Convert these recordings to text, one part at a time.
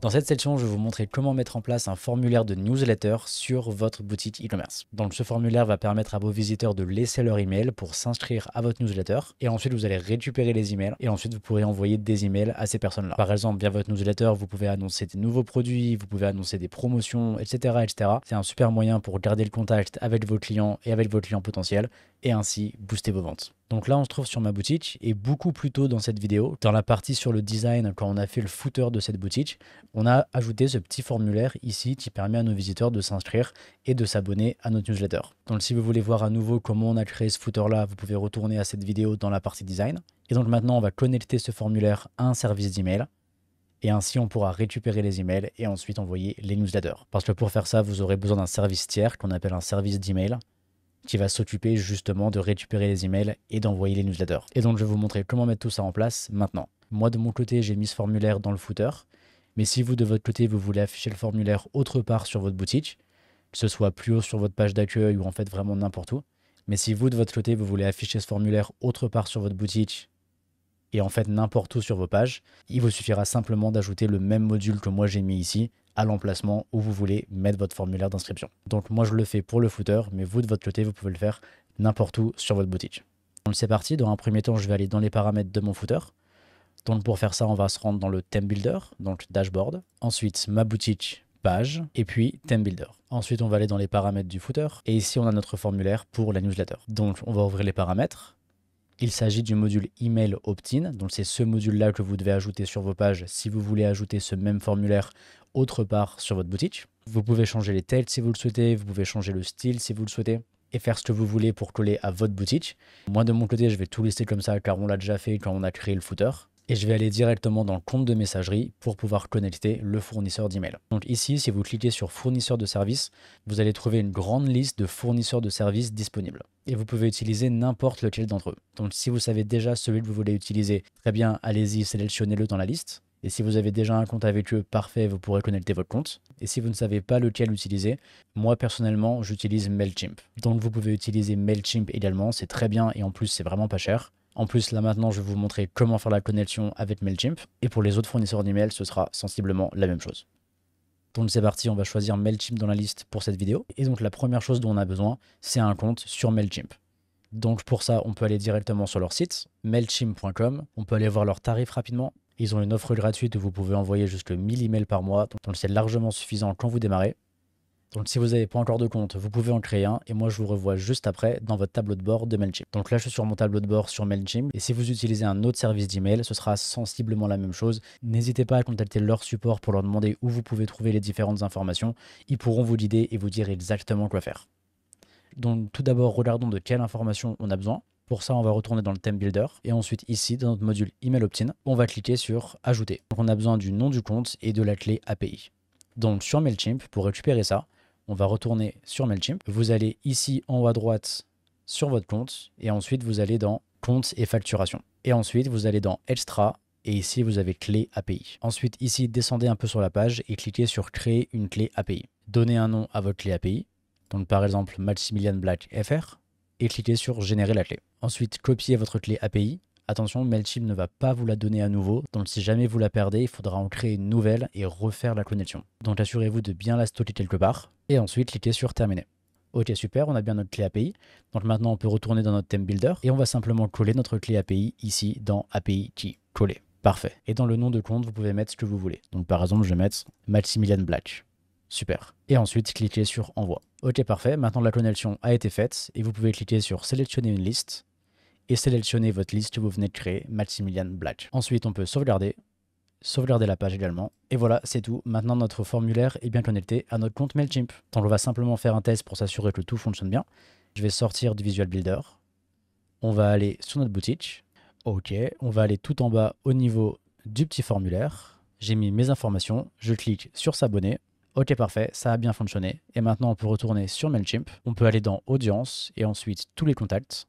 Dans cette section, je vais vous montrer comment mettre en place un formulaire de newsletter sur votre boutique e-commerce. Donc ce formulaire va permettre à vos visiteurs de laisser leur email pour s'inscrire à votre newsletter et ensuite vous allez récupérer les emails et ensuite vous pourrez envoyer des emails à ces personnes-là. Par exemple, via votre newsletter, vous pouvez annoncer des nouveaux produits, vous pouvez annoncer des promotions, etc. etc. C'est un super moyen pour garder le contact avec vos clients et avec vos clients potentiels et ainsi booster vos ventes. Donc là, on se trouve sur ma boutique et beaucoup plus tôt dans cette vidéo, dans la partie sur le design, quand on a fait le footer de cette boutique, on a ajouté ce petit formulaire ici qui permet à nos visiteurs de s'inscrire et de s'abonner à notre newsletter. Donc si vous voulez voir à nouveau comment on a créé ce footer-là, vous pouvez retourner à cette vidéo dans la partie design. Et donc maintenant, on va connecter ce formulaire à un service d'email et ainsi on pourra récupérer les emails et ensuite envoyer les newsletters. Parce que pour faire ça, vous aurez besoin d'un service tiers qu'on appelle un service d'email qui va s'occuper justement de récupérer les emails et d'envoyer les newsletters. Et donc je vais vous montrer comment mettre tout ça en place maintenant. Moi de mon côté j'ai mis ce formulaire dans le footer, mais si vous de votre côté vous voulez afficher le formulaire autre part sur votre boutique, que ce soit plus haut sur votre page d'accueil ou en fait vraiment n'importe où, mais si vous de votre côté vous voulez afficher ce formulaire autre part sur votre boutique et en fait n'importe où sur vos pages. Il vous suffira simplement d'ajouter le même module que moi j'ai mis ici à l'emplacement où vous voulez mettre votre formulaire d'inscription. Donc moi je le fais pour le footer, mais vous de votre côté vous pouvez le faire n'importe où sur votre boutique. Donc c'est parti, dans un premier temps je vais aller dans les paramètres de mon footer. Donc pour faire ça on va se rendre dans le theme builder, donc dashboard. Ensuite ma boutique, page, et puis theme builder. Ensuite on va aller dans les paramètres du footer, et ici on a notre formulaire pour la newsletter. Donc on va ouvrir les paramètres, il s'agit du module email opt-in. Donc c'est ce module-là que vous devez ajouter sur vos pages si vous voulez ajouter ce même formulaire autre part sur votre boutique. Vous pouvez changer les têtes si vous le souhaitez, vous pouvez changer le style si vous le souhaitez et faire ce que vous voulez pour coller à votre boutique. Moi de mon côté, je vais tout laisser comme ça car on l'a déjà fait quand on a créé le footer et je vais aller directement dans le compte de messagerie pour pouvoir connecter le fournisseur d'email. Donc ici, si vous cliquez sur fournisseur de services, vous allez trouver une grande liste de fournisseurs de services disponibles. Et vous pouvez utiliser n'importe lequel d'entre eux. Donc si vous savez déjà celui que vous voulez utiliser, très bien, allez-y, sélectionnez-le dans la liste. Et si vous avez déjà un compte avec eux, parfait, vous pourrez connecter votre compte. Et si vous ne savez pas lequel utiliser, moi personnellement, j'utilise MailChimp. Donc vous pouvez utiliser MailChimp également, c'est très bien et en plus c'est vraiment pas cher. En plus, là maintenant, je vais vous montrer comment faire la connexion avec MailChimp. Et pour les autres fournisseurs d'email, ce sera sensiblement la même chose. Donc c'est parti, on va choisir MailChimp dans la liste pour cette vidéo. Et donc la première chose dont on a besoin, c'est un compte sur MailChimp. Donc pour ça, on peut aller directement sur leur site, mailchimp.com. On peut aller voir leurs tarifs rapidement. Ils ont une offre gratuite où vous pouvez envoyer jusqu'à 1000 emails par mois, donc c'est largement suffisant quand vous démarrez. Donc si vous n'avez pas encore de compte, vous pouvez en créer un et moi je vous revois juste après dans votre tableau de bord de Mailchimp. Donc là je suis sur mon tableau de bord sur Mailchimp et si vous utilisez un autre service d'email, ce sera sensiblement la même chose. N'hésitez pas à contacter leur support pour leur demander où vous pouvez trouver les différentes informations. Ils pourront vous guider et vous dire exactement quoi faire. Donc tout d'abord regardons de quelle information on a besoin. Pour ça, on va retourner dans le Theme builder et ensuite ici dans notre module email opt-in, on va cliquer sur ajouter. Donc on a besoin du nom du compte et de la clé API. Donc sur Mailchimp, pour récupérer ça, on va retourner sur MailChimp. Vous allez ici en haut à droite sur votre compte et ensuite vous allez dans compte et facturation. Et ensuite vous allez dans Extra et ici vous avez clé API. Ensuite ici descendez un peu sur la page et cliquez sur créer une clé API. Donnez un nom à votre clé API, donc par exemple Maximilian Black FR et cliquez sur générer la clé. Ensuite copiez votre clé API Attention, Mailchimp ne va pas vous la donner à nouveau, donc si jamais vous la perdez, il faudra en créer une nouvelle et refaire la connexion. Donc assurez-vous de bien la stocker quelque part, et ensuite cliquez sur Terminer. Ok super, on a bien notre clé API. Donc maintenant on peut retourner dans notre theme builder et on va simplement coller notre clé API ici dans API key. Coller. Parfait. Et dans le nom de compte, vous pouvez mettre ce que vous voulez. Donc par exemple, je vais mettre Maximilian Black. Super. Et ensuite, cliquez sur Envoi. Ok, parfait. Maintenant, la connexion a été faite et vous pouvez cliquer sur Sélectionner une liste et sélectionnez votre liste que vous venez de créer, Maximilian Black. Ensuite, on peut sauvegarder, sauvegarder la page également. Et voilà, c'est tout. Maintenant, notre formulaire est bien connecté à notre compte MailChimp. Donc, on va simplement faire un test pour s'assurer que tout fonctionne bien. Je vais sortir du Visual Builder. On va aller sur notre boutique. OK, on va aller tout en bas au niveau du petit formulaire. J'ai mis mes informations, je clique sur s'abonner. Ok, parfait, ça a bien fonctionné. Et maintenant, on peut retourner sur MailChimp. On peut aller dans Audience et ensuite tous les contacts.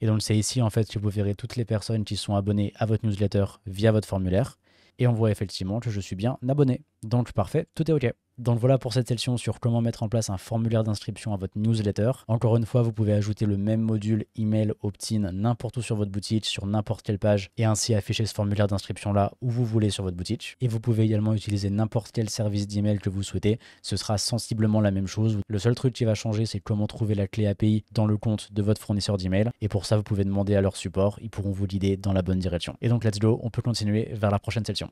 Et donc c'est ici en fait que vous verrez toutes les personnes qui sont abonnées à votre newsletter via votre formulaire. Et on voit effectivement que je suis bien abonné. Donc parfait, tout est OK. Donc voilà pour cette session sur comment mettre en place un formulaire d'inscription à votre newsletter. Encore une fois, vous pouvez ajouter le même module email opt-in n'importe où sur votre boutique, sur n'importe quelle page, et ainsi afficher ce formulaire d'inscription là où vous voulez sur votre boutique. Et vous pouvez également utiliser n'importe quel service d'email que vous souhaitez. Ce sera sensiblement la même chose. Le seul truc qui va changer, c'est comment trouver la clé API dans le compte de votre fournisseur d'email. Et pour ça, vous pouvez demander à leur support. Ils pourront vous guider dans la bonne direction. Et donc, let's go. On peut continuer vers la prochaine session.